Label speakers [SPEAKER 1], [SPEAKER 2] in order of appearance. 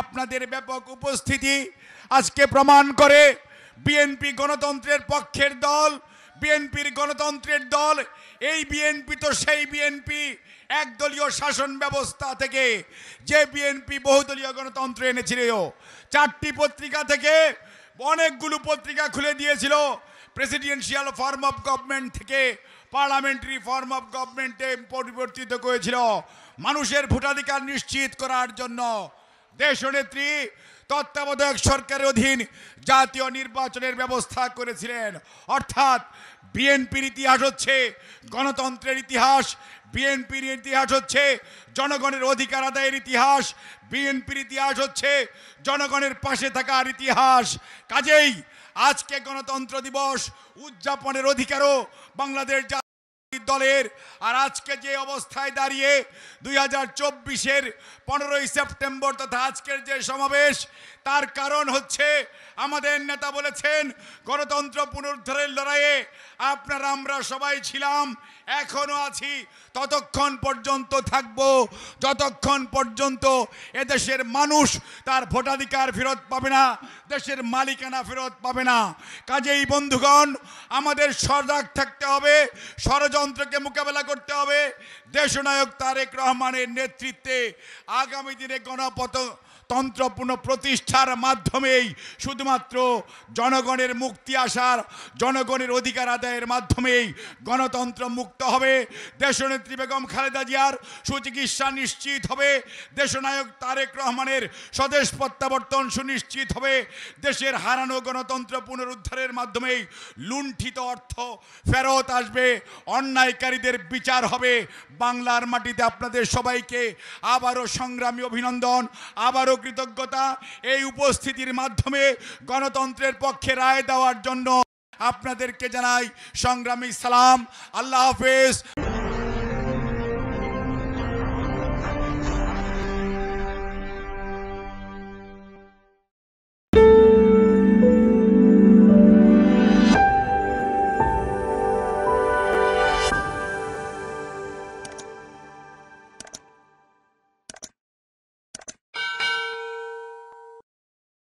[SPEAKER 1] আপনাদের ব্যাপক উপস্থিতি আজকে প্রমাণ করে বিএনপি গণতন্ত্রের পক্ষের দল বিএনপির গণতন্ত্রের দল এই বিএনপি তো সেই বিএনপি একদলীয় শাসন ব্যবস্থা থেকে যে বিএনপি বহুদলীয় গণতন্ত্র এনেছিল চারটি পত্রিকা থেকে অনেকগুলো পত্রিকা খুলে দিয়েছিল প্রেসিডেন্সিয়াল ফর্ম অফ গভর্নমেন্ট থেকে পার্লামেন্টারি ফর্ম অফ গভর্নমেন্টে পরিবর্তিত করেছিল মানুষের ভোটাধিকার নিশ্চিত করার জন্য দেশনেত্রী তত্ত্বাবধায়ক সরকারের অধীন জাতীয় নির্বাচনের ব্যবস্থা করেছিলেন অর্থাৎ বিএনপির ইতিহাস হচ্ছে গণতন্ত্রের ইতিহাস বিএনপির ইতিহাস হচ্ছে জনগণের অধিকার আদায়ের ইতিহাস বিএনপির ইতিহাস হচ্ছে জনগণের পাশে থাকার ইতিহাস কাজেই আজকে গণতন্ত্র দিবস উদযাপনের অধিকারও বাংলাদেশ দলের আর আজকে যে অবস্থায় দাঁড়িয়ে দুই হাজার চব্বিশের পনেরোই সেপ্টেম্বর তথা আজকের যে সমাবেশ তার কারণ হচ্ছে আমাদের নেতা বলেছেন গণতন্ত্র পুনরুদ্ধারের লড়াইয়ে আপনারা আমরা সবাই ছিলাম এখনো আছি ততক্ষণ পর্যন্ত থাকব যতক্ষণ পর্যন্ত এদেশের মানুষ তার ভোটাধিকার ফেরত পাবে না দেশের মালিকানা ফেরত পাবে না কাজেই বন্ধুগণ আমাদের সজাগ থাকতে হবে সরজ ষড়যন্ত্রকে মোকাবেলা করতে হবে দেশনায়ক তারেক রহমানের নেতৃত্বে আগামী দিনে গণপথ তন্ত্রপূর্ণ প্রতিষ্ঠার মাধ্যমেই শুধুমাত্র জনগণের মুক্তি আসার জনগণের অধিকার আদায়ের মাধ্যমেই গণতন্ত্র মুক্ত হবে দেশনেত্রী বেগম খালেদা জিয়ার সুচিকিৎসা নিশ্চিত হবে দেশনায়ক তারেক রহমানের স্বদেশ প্রত্যাবর্তন সুনিশ্চিত হবে দেশের হারানো গণতন্ত্র পুনরুদ্ধারের মাধ্যমেই লুণ্ঠিত অর্থ ফেরত আসবে অন্যায়কারীদের বিচার হবে বাংলার মাটিতে আপনাদের সবাইকে আবারও সংগ্রামী অভিনন্দন আবারও কৃতজ্ঞতা এই উপস্থিতির মাধ্যমে গণতন্ত্রের পক্ষে রায় দেওয়ার জন্য আপনাদেরকে জানাই সংগ্রামী সালাম আল্লাহ হাফেজ